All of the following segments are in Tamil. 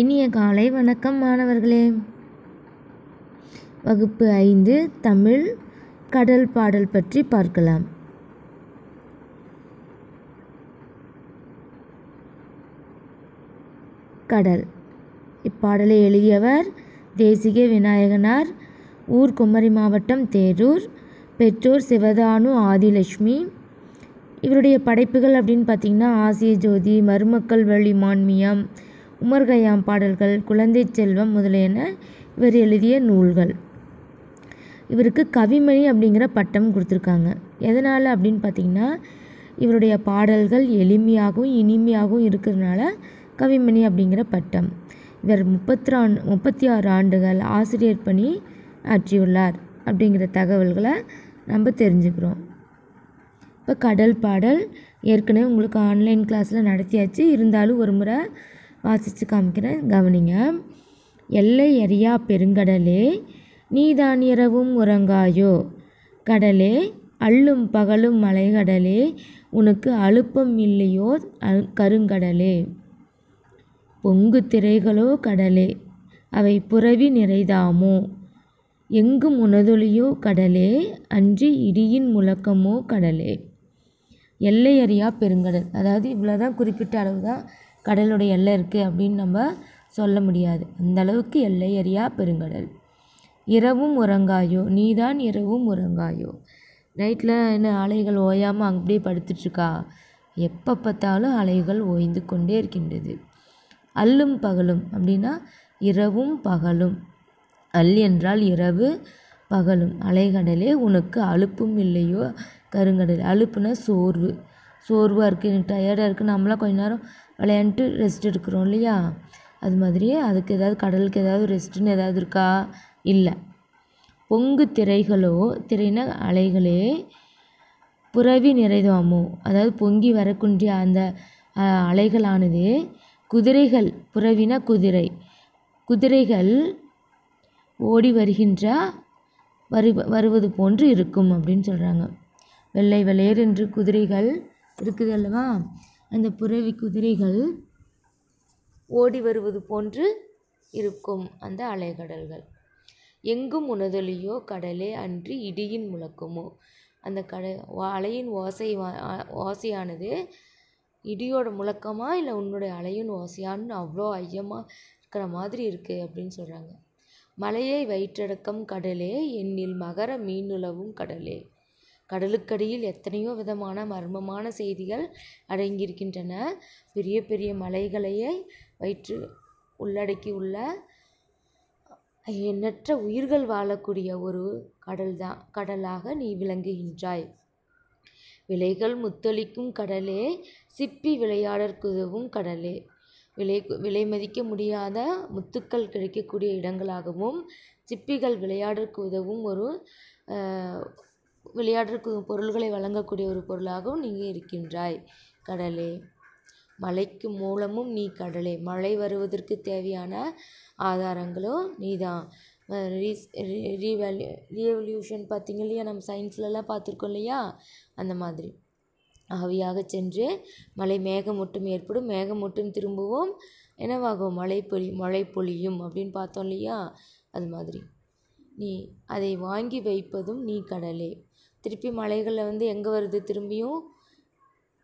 இனிய காலை வணக்கம் மாணவர்களே வகுப்பு ஐந்து தமிழ் கடல் பாடல் பற்றி பார்க்கலாம் கடல் இப்பாடலை எழுதியவர் தேசிக விநாயகனார் ஊர் குமரி மாவட்டம் தேரூர் பெற்றோர் சிவதானு ஆதிலட்சுமி இவருடைய படைப்புகள் அப்படின்னு பார்த்திங்கன்னா ஆசிய ஜோதி மருமக்கள் வழி மான்மியம் உமர்கயாம் பாடல்கள் குழந்தை செல்வம் முதலியன இவர் எழுதிய நூல்கள் இவருக்கு கவிமணி அப்படிங்கிற பட்டம் கொடுத்துருக்காங்க எதனால் அப்படின்னு பார்த்திங்கன்னா இவருடைய பாடல்கள் எளிமையாகவும் இனிமையாகவும் இருக்கிறதுனால கவிமணி அப்படிங்கிற பட்டம் இவர் முப்பத்திரான் முப்பத்தி ஆறு ஆண்டுகள் ஆசிரியர் பணி ஆற்றியுள்ளார் அப்படிங்கிற தகவல்களை நம்ம தெரிஞ்சுக்கிறோம் இப்போ கடல் பாடல் ஏற்கனவே உங்களுக்கு ஆன்லைன் கிளாஸில் நடத்தியாச்சு இருந்தாலும் ஒரு முறை வாசித்து காமிக்கிறேன் கவனிங்க எல்லை எரியா பெருங்கடலே நீதான் இரவும் உறங்காயோ கடலே அள்ளும் பகலும் மலைகடலே உனக்கு அழுப்பம் இல்லையோ கருங்கடலே பொங்கு திரைகளோ கடலே அவை புறவி நிறைதாமோ எங்கும் உனதொலியோ கடலே அன்றி இடியின் முழக்கமோ கடலே எல்லையறியா பெருங்கடல் அதாவது இவ்வளோ தான் குறிப்பிட்ட அளவு தான் கடலுடைய எல்லை இருக்குது அப்படின்னு நம்ம சொல்ல முடியாது அந்தளவுக்கு அறியா பெருங்கடல் இரவும் உறங்காயோ நீதான் இரவும் உறங்காயோ நைட்டில் என்ன அலைகள் ஓயாமல் அப்படியே படுத்துட்ருக்கா எப்போ பார்த்தாலும் அலைகள் ஓய்ந்து கொண்டே இருக்கின்றது அல்லும் பகலும் அப்படின்னா இரவும் பகலும் அல் என்றால் இரவு பகலும் அலைகடலே உனக்கு அலுப்பும் இல்லையோ கருங்கடல் அலுப்புனா சோர்வு சோர்வாக இருக்குது எனக்கு டயர்டாக இருக்குது நம்மளாம் கொஞ்ச நேரம் விளையாண்டுட்டு ரெஸ்ட் எடுக்கிறோம் இல்லையா அது மாதிரி அதுக்கு ஏதாவது கடலுக்கு ஏதாவது ரெஸ்ட்டுன்னு ஏதாவது இருக்கா இல்லை பொங்கு திரைகளோ திரையின அலைகளே புறவி நிறைதாமோ அதாவது பொங்கி வரக்கூடிய அந்த அலைகளானது குதிரைகள் புறவின குதிரை குதிரைகள் ஓடி வருகின்ற வரு வருவது போன்று இருக்கும் அப்படின்னு சொல்கிறாங்க வெள்ளை வெள்ளையர் என்று குதிரைகள் இருக்குது அல்லவா அந்த புறவி குதிரைகள் ஓடி வருவது போன்று இருக்கும் அந்த அலைகடல்கள் எங்கும் உணதொலியோ கடலே அன்றி இடியின் முழக்கமோ அந்த கட அலையின் ஓசை ஓசையானது இடியோட முழக்கமா இல்லை உன்னுடைய அலையின் ஓசையான்னு அவ்வளோ ஐயமாக இருக்கிற மாதிரி இருக்குது அப்படின்னு சொல்கிறாங்க மலையை வயிற்றடக்கம் கடலே என்னில் மகர மீனுலவும் கடலே கடலுக்கடியில் எத்தனையோ விதமான மர்மமான செய்திகள் அடங்கியிருக்கின்றன பெரிய பெரிய மலைகளையே வயிற்று உள்ளடக்கி உள்ள எண்ணற்ற உயிர்கள் வாழக்கூடிய ஒரு கடல்தான் கடலாக நீ விளங்குகின்றாய் விலைகள் முத்தளிக்கும் கடலே சிப்பி விளையாடற்குதவும் கடலே விலை விலை மதிக்க முடியாத முத்துக்கள் கிடைக்கக்கூடிய இடங்களாகவும் சிப்பிகள் விளையாடற்கு உதவும் ஒரு விளையாடுற பொருள்களை வழங்கக்கூடிய ஒரு பொருளாகவும் நீ இருக்கின்றாய் கடலே மழைக்கு மூலமும் நீ கடலே மழை வருவதற்கு தேவையான ஆதாரங்களும் நீ தான் ரீஸ் ரீவல்யூஷன் பார்த்திங்க இல்லையா நம்ம சயின்ஸ்லலாம் பார்த்துருக்கோம் இல்லையா அந்த மாதிரி ஆவியாக சென்று மழை மேகமூட்டம் ஏற்படும் மேகமூட்டம் திரும்பவும் என்னவாகும் மழை பொழி மழை பொழியும் அப்படின்னு பார்த்தோம் இல்லையா அது மாதிரி நீ அதை வாங்கி வைப்பதும் நீ கடலே திருப்பி மலைகளில் வந்து எங்கே வருது திரும்பியும்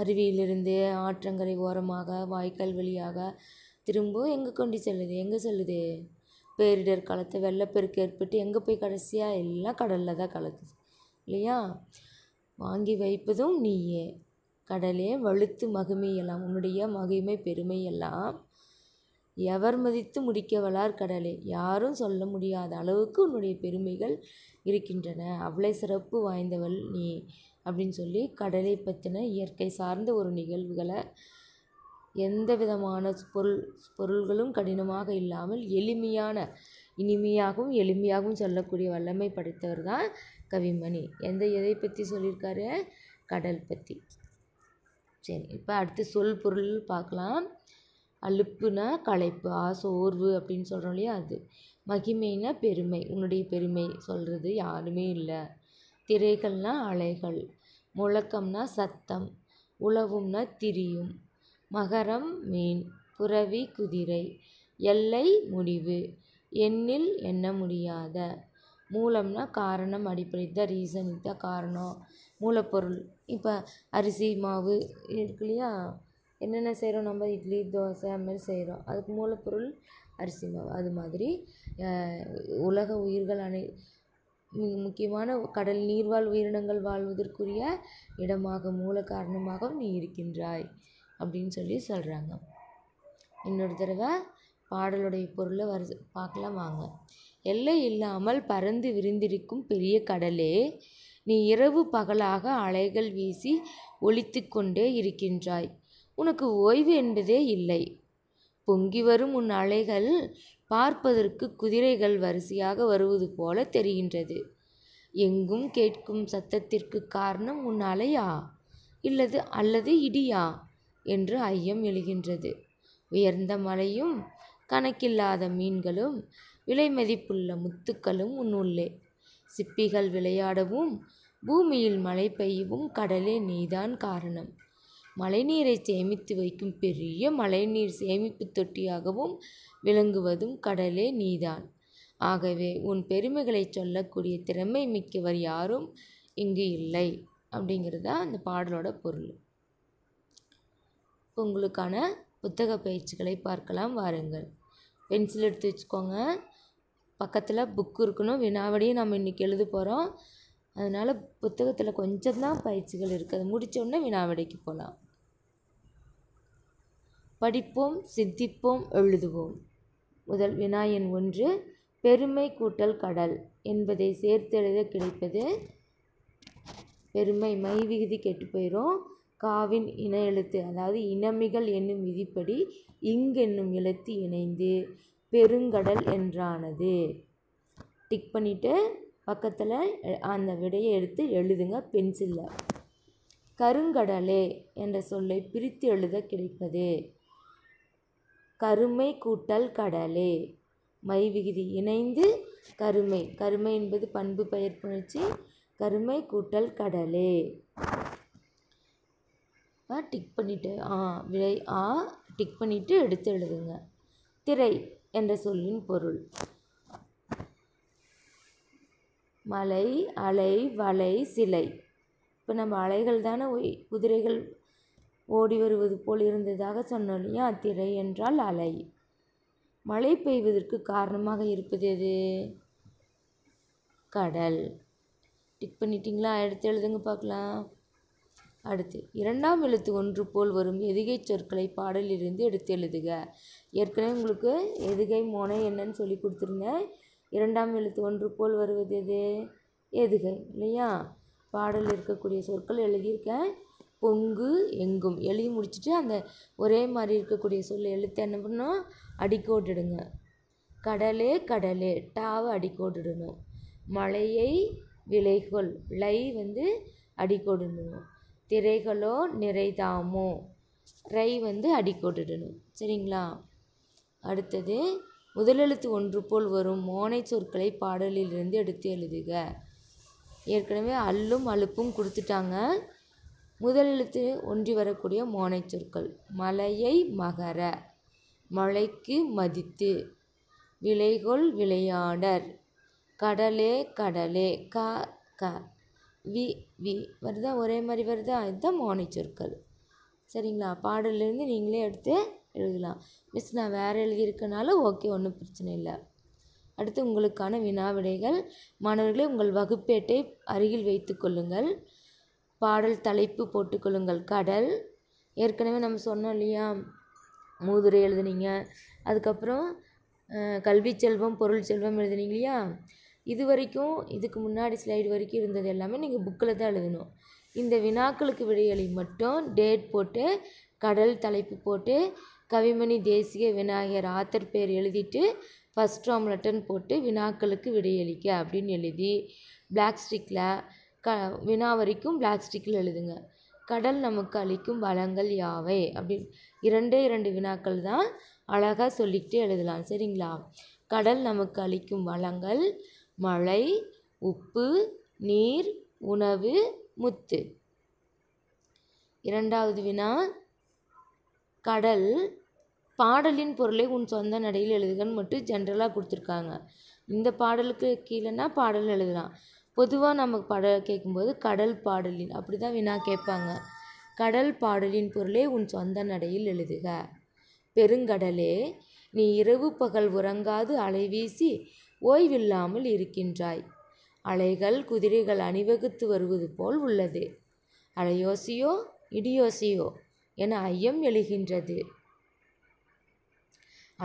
அருவியிலிருந்து ஆற்றங்கரை ஓரமாக வாய்க்கால் வழியாக திரும்பவும் எங்கே கொண்டு செல்லுது எங்கே செல்லுது பேரிடர் காலத்தை வெள்ளப்பெருக்கு ஏற்பட்டு எங்கே போய் கடைசியாக எல்லாம் கடலில் தான் கலக்குது இல்லையா வாங்கி வைப்பதும் நீயே கடலே வழுத்து மகிமையெல்லாம் உன்னுடைய மகிமை பெருமை எல்லாம் எவர் மதித்து முடிக்கவளார் கடலே யாரும் சொல்ல முடியாத அளவுக்கு உன்னுடைய பெருமைகள் இருக்கின்றன அவ்வளே சிறப்பு வாய்ந்தவள் நீ அப்படின்னு சொல்லி கடலை பற்றின இயற்கை சார்ந்த ஒரு நிகழ்வுகளை எந்த விதமான பொருள் பொருள்களும் கடினமாக இல்லாமல் எளிமையான இனிமையாகவும் எளிமையாகவும் சொல்லக்கூடிய வல்லமை படைத்தவர் தான் கவிமணி எந்த எதை பற்றி சொல்லியிருக்காரு கடல் பற்றி சரி இப்போ அடுத்து சொல் பொருள் பார்க்கலாம் அழுப்புனா களைப்பு ஆ சோர்வு அப்படின்னு சொல்கிறோம் இல்லையா அது மகிமைனா பெருமை உன்னுடைய பெருமை சொல்கிறது யாருமே இல்லை திரைகள்னா அலைகள் முழக்கம்னா சத்தம் உழவும்னா திரியும் மகரம் மீன் புறவி குதிரை எல்லை முடிவு எண்ணில் எண்ண முடியாத மூலம்னா காரணம் அடிப்படை தான் ரீசன் இதுதான் காரணம் மூலப்பொருள் இப்போ அரிசி மாவு இருக்கு இல்லையா என்னென்ன செய்கிறோம் நம்ம இட்லி தோசை மாதிரி செய்கிறோம் அதுக்கு மூலப்பொருள் அரிசி மாவு அது மாதிரி உலக உயிர்கள் அனை மிக முக்கியமான கடல் நீர்வாழ் உயிரினங்கள் வாழ்வதற்குரிய இடமாக மூல காரணமாகவும் நீ இருக்கின்றாய் அப்படின்னு சொல்லி சொல்கிறாங்க இன்னொரு தடவை பாடலுடைய பொருளை வரு பார்க்கலாம் வாங்க எல்லை இல்லாமல் பறந்து விரிந்திருக்கும் பெரிய கடலே நீ இரவு பகலாக அலைகள் வீசி ஒழித்து கொண்டே இருக்கின்றாய் உனக்கு ஓய்வு என்பதே இல்லை பொங்கி வரும் உன் அலைகள் பார்ப்பதற்கு குதிரைகள் வரிசையாக வருவது போல தெரிகின்றது எங்கும் கேட்கும் சத்தத்திற்கு காரணம் உன் அலையா இல்லது அல்லது இடியா என்று ஐயம் எழுகின்றது உயர்ந்த மலையும் கணக்கில்லாத மீன்களும் விலை மதிப்புள்ள முத்துக்களும் உன்னுள்ளே உள்ளே சிப்பிகள் விளையாடவும் பூமியில் மழை பெய்யவும் கடலே நீதான் காரணம் மழைநீரை சேமித்து வைக்கும் பெரிய மழைநீர் சேமிப்பு தொட்டியாகவும் விளங்குவதும் கடலே நீதான் ஆகவே உன் பெருமைகளை சொல்லக்கூடிய திறமை மிக்கவர் யாரும் இங்கு இல்லை அப்படிங்கிறது தான் அந்த பாடலோட பொருள் இப்போ உங்களுக்கான புத்தக பயிற்சிகளை பார்க்கலாம் வாருங்கள் பென்சில் எடுத்து வச்சுக்கோங்க பக்கத்தில் புக்கு இருக்கணும் வினாவடியும் நம்ம இன்றைக்கி எழுத போகிறோம் அதனால் புத்தகத்தில் கொஞ்சம் தான் பயிற்சிகள் இருக்குது முடித்தோடனே வினாவடிக்கு போகலாம் படிப்போம் சித்திப்போம் எழுதுவோம் முதல் வினாயன் ஒன்று பெருமை கூட்டல் கடல் என்பதை சேர்த்தெழுத கிடைப்பது பெருமை மை விகுதி கெட்டு போயிடும் காவின் இன எழுத்து அதாவது இனமிகள் என்னும் விதிப்படி இங் என்னும் எழுத்து இணைந்து பெருங்கடல் என்றானது டிக் பண்ணிவிட்டு பக்கத்தில் அந்த விடையை எடுத்து எழுதுங்க பென்சிலில் கருங்கடலே என்ற சொல்லை பிரித்து எழுத கிடைப்பது கருமை கூட்டல் கடலே மை விகுதி இணைந்து கருமை கருமை என்பது பண்பு பெயர் புணர்ச்சி கருமை கூட்டல் கடலே ஆ டிக் பண்ணிவிட்டு ஆ விலை ஆ டிக் பண்ணிவிட்டு எடுத்து எழுதுங்க திரை என்ற சொல்லின் பொருள் மலை அலை வலை சிலை இப்போ நம்ம அலைகள் தானே குதிரைகள் ஓடி வருவது போல் இருந்ததாக சொன்னோம் திரை என்றால் அலை மழை பெய்வதற்கு காரணமாக இருப்பது எது கடல் டிக் பண்ணிட்டீங்களா அடுத்து எழுதுங்க பார்க்கலாம் அடுத்து இரண்டாம் எழுத்து ஒன்று போல் வரும் எதுகை சொற்களை பாடலிலிருந்து எடுத்து எழுதுக ஏற்கனவே உங்களுக்கு எதுகை மோனை என்னன்னு சொல்லி கொடுத்துருங்க இரண்டாம் எழுத்து ஒன்று போல் வருவது எது எதுகை இல்லையா பாடல் இருக்கக்கூடிய சொற்கள் எழுதியிருக்கேன் பொங்கு எங்கும் எழுதி முடிச்சுட்டு அந்த ஒரே மாதிரி இருக்கக்கூடிய சொல் எழுத்து என்ன பண்ணோம் அடிக்கோட்டுடுங்க கடலே கடலே டாவை அடிக்கோட்டுடணும் மலையை விலைகள் லை வந்து அடிக்கோட்டுடணும் திரைகளோ நிறைதாமோ ரை வந்து அடிக்கோட்டுடணும் சரிங்களா அடுத்தது முதலெழுத்து ஒன்று போல் வரும் மோனை சொற்களை பாடலிலிருந்து எடுத்து எழுதுக ஏற்கனவே அல்லும் அழுப்பும் கொடுத்துட்டாங்க எழுத்து ஒன்றி வரக்கூடிய மோனை சொற்கள் மலையை மகர மழைக்கு மதித்து விளைகொள் விளையாடர் கடலே கடலே க க வி வி வருதா ஒரே மாதிரி வருதா இதுதான் மோனை சொற்கள் சரிங்களா பாடலேருந்து நீங்களே எடுத்து எழுதலாம் மிஸ் நான் வேறு எழுதியிருக்கனால ஓகே ஒன்றும் பிரச்சனை இல்லை அடுத்து உங்களுக்கான வினா விடைகள் மாணவர்களை உங்கள் வகுப்பேட்டை அருகில் வைத்து கொள்ளுங்கள் பாடல் தலைப்பு போட்டுக்கொள்ளுங்கள் கடல் ஏற்கனவே நம்ம சொன்னோம் இல்லையா மூதுரை எழுதுனீங்க அதுக்கப்புறம் கல்வி செல்வம் பொருள் செல்வம் எழுதுனீங்க இல்லையா இது வரைக்கும் இதுக்கு முன்னாடி ஸ்லைடு வரைக்கும் இருந்தது எல்லாமே நீங்கள் புக்கில் தான் எழுதணும் இந்த வினாக்களுக்கு விடையளி மட்டும் டேட் போட்டு கடல் தலைப்பு போட்டு கவிமணி தேசிய விநாயகர் ஆத்தர் பேர் எழுதிட்டு ஃபஸ்ட் ராம் லெட்டன் போட்டு வினாக்களுக்கு விடையளிக்க அப்படின்னு எழுதி பிளாக் ஸ்டிக்கில் க வினா வரைக்கும் பிளாஸ்டிக்கில் எழுதுங்க கடல் நமக்கு அளிக்கும் வளங்கள் யாவை அப்படி இரண்டே இரண்டு வினாக்கள் தான் அழகாக சொல்லிக்கிட்டே எழுதலாம் சரிங்களா கடல் நமக்கு அளிக்கும் வளங்கள் மழை உப்பு நீர் உணவு முத்து இரண்டாவது வினா கடல் பாடலின் பொருளை உன் சொந்த நடையில் எழுதுகன்னு மட்டும் ஜென்ரலாக கொடுத்துருக்காங்க இந்த பாடலுக்கு கீழேனா பாடல் எழுதலாம் பொதுவாக நம்ம பாடல் கேட்கும்போது கடல் பாடலின் அப்படி தான் வினா கேட்பாங்க கடல் பாடலின் பொருளே உன் சொந்த நடையில் எழுதுக பெருங்கடலே நீ இரவு பகல் உறங்காது அலைவீசி ஓய்வில்லாமல் இருக்கின்றாய் அலைகள் குதிரைகள் அணிவகுத்து வருவது போல் உள்ளது அலையோசியோ இடியோசியோ என ஐயம் எழுகின்றது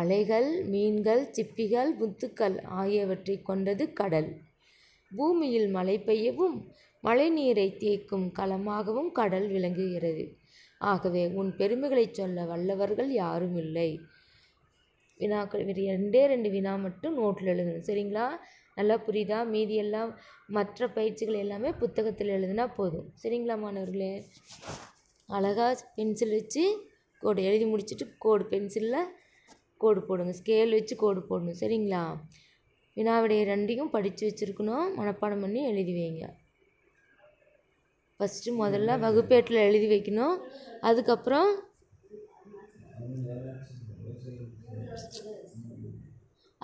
அலைகள் மீன்கள் சிப்பிகள் முத்துக்கள் ஆகியவற்றை கொண்டது கடல் பூமியில் மழை பெய்யவும் மழை நீரை தேக்கும் களமாகவும் கடல் விளங்குகிறது ஆகவே உன் பெருமைகளை சொல்ல வல்லவர்கள் யாரும் இல்லை வினாக்கள் ரெண்டே ரெண்டு வினா மட்டும் நோட்டில் எழுதணும் சரிங்களா நல்லா புரியுதா மீதியெல்லாம் மற்ற பயிற்சிகள் எல்லாமே புத்தகத்தில் எழுதுனா போதும் சரிங்களா மாணவர்களே அழகாக பென்சில் வச்சு கோடு எழுதி முடிச்சுட்டு கோடு பென்சிலில் கோடு போடுங்க ஸ்கேல் வச்சு கோடு போடணும் சரிங்களா வினாவிடையை ரெண்டையும் படித்து வச்சுருக்கணும் மனப்பாடம் பண்ணி எழுதி வைங்க ஃபஸ்ட்டு முதல்ல வகுப்பேட்டில் எழுதி வைக்கணும் அதுக்கப்புறம்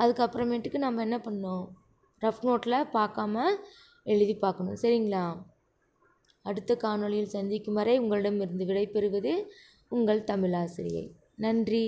அதுக்கப்புறமேட்டுக்கு நம்ம என்ன பண்ணோம் ரஃப் நோட்டில் பார்க்காம எழுதி பார்க்கணும் சரிங்களா அடுத்த காணொளியில் சந்திக்கும் வரை உங்களிடமிருந்து விடைபெறுவது உங்கள் தமிழாசிரியை நன்றி